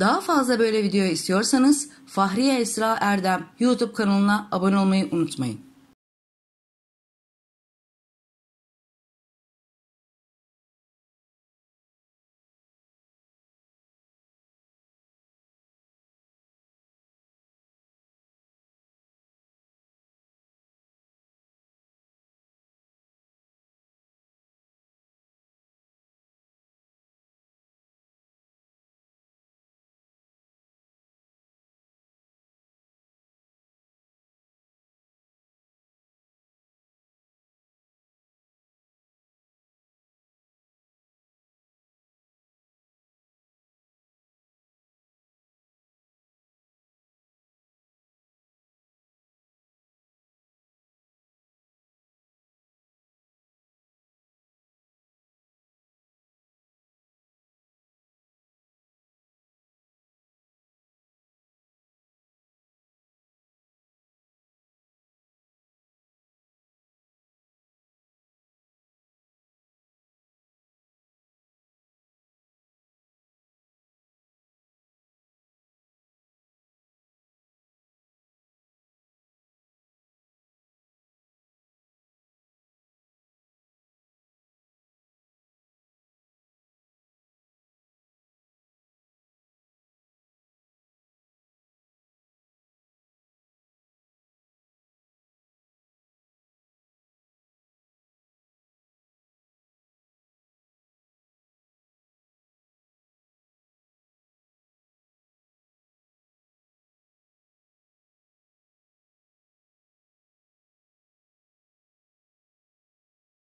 Daha fazla böyle video istiyorsanız Fahriye Esra Erdem YouTube kanalına abone olmayı unutmayın.